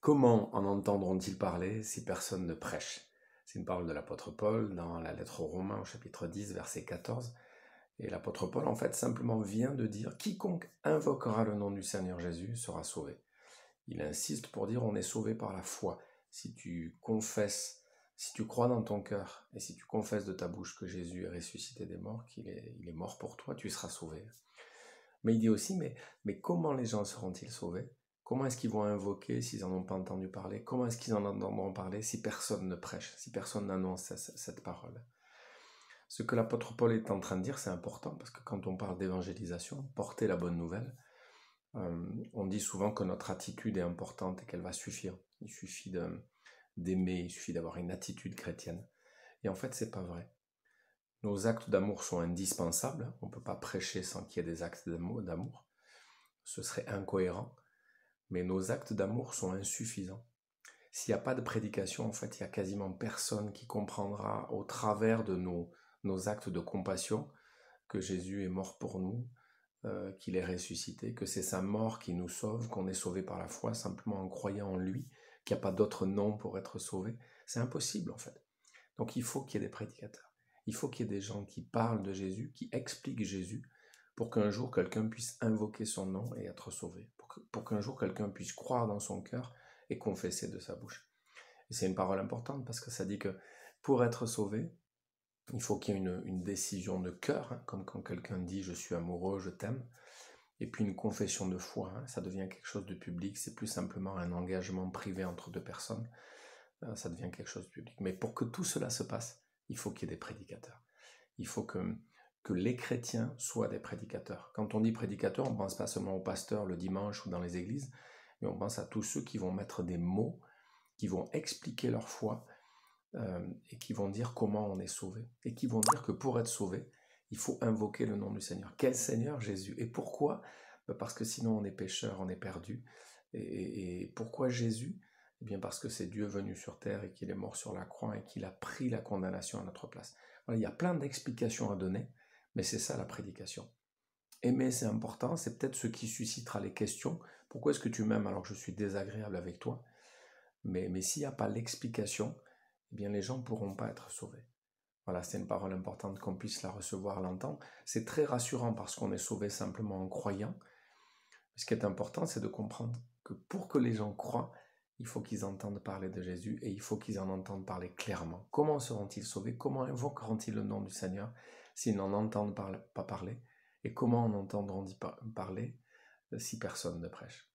Comment en entendront-ils parler si personne ne prêche C'est une parole de l'apôtre Paul dans la lettre aux Romains au chapitre 10, verset 14. Et l'apôtre Paul, en fait, simplement vient de dire, quiconque invoquera le nom du Seigneur Jésus sera sauvé. Il insiste pour dire, on est sauvé par la foi. Si tu confesses, si tu crois dans ton cœur, et si tu confesses de ta bouche que Jésus est ressuscité des morts, qu'il est, il est mort pour toi, tu seras sauvé. Mais il dit aussi, mais comment les gens seront-ils sauvés Comment est-ce qu'ils vont invoquer s'ils n'en ont pas entendu parler Comment est-ce qu'ils en entendront parler si personne ne prêche, si personne n'annonce cette parole Ce que l'apôtre Paul est en train de dire, c'est important, parce que quand on parle d'évangélisation, porter la bonne nouvelle, euh, on dit souvent que notre attitude est importante et qu'elle va suffire. Il suffit d'aimer, il suffit d'avoir une attitude chrétienne. Et en fait, c'est pas vrai. Nos actes d'amour sont indispensables. On ne peut pas prêcher sans qu'il y ait des actes d'amour. Ce serait incohérent mais nos actes d'amour sont insuffisants. S'il n'y a pas de prédication, en fait, il n'y a quasiment personne qui comprendra au travers de nos, actes de compassion que Jésus est mort pour nous, euh, qu'il est ressuscité, que c'est sa mort qui nous sauve, qu'on est sauvé par la foi simplement en croyant en lui, qu'il n'y a pas d'autre nom pour être sauvé. C'est impossible en fait. Donc il faut qu'il y ait des prédicateurs. Il faut qu'il y ait des gens qui parlent de Jésus, qui expliquent Jésus, pour qu'un jour quelqu'un puisse invoquer son nom et être sauvé, pour qu'un jour quelqu'un puisse croire dans son cœur et confesser de sa bouche. Et c'est une parole importante parce que ça dit que pour être sauvé, il faut qu'il y ait une, décision de cœur, hein, comme quand quelqu'un dit je suis amoureux, je t'aime, et puis une confession de foi, hein, ça devient quelque chose de public, c'est plus simplement un engagement privé entre deux personnes, euh, ça devient quelque chose de public. Mais pour que tout cela se passe, il faut qu'il y ait des prédicateurs. Il faut que que les chrétiens soient des prédicateurs. Quand on dit prédicateur, on pense pas seulement aux pasteurs le dimanche ou dans les églises, mais on pense à tous ceux qui vont mettre des mots, qui vont expliquer leur foi euh, et qui vont dire comment on est sauvé et qui vont dire que pour être sauvé, il faut invoquer le nom du Seigneur. Quel Seigneur Jésus Et pourquoi bah, Parce que sinon on est pécheur, on est perdu. Et, pourquoi Jésus Eh bien parce que c'est Dieu venu sur terre et qu'il est mort sur la croix et qu'il a pris la condamnation à notre place. il y a plein d'explications à donner mais c'est ça la prédication. Aimer, c'est important, c'est peut-être ce qui suscitera les questions. Pourquoi est-ce que tu m'aimes alors que je suis désagréable avec toi Mais, mais s'il n'y a pas l'explication, eh bien les gens ne pourront pas être sauvés. Voilà, c'est une parole importante qu'on puisse la recevoir, l'entendre. C'est très rassurant parce qu'on est sauvé simplement en croyant. Ce qui est important, c'est de comprendre que pour que les gens croient, il faut qu'ils entendent parler de Jésus et il faut qu'ils en entendent parler clairement. Comment seront-ils sauvés Comment invoqueront-ils le nom du Seigneur s'ils n'en entendent pas parler Et comment en entendront parler euh, si personne ne prêche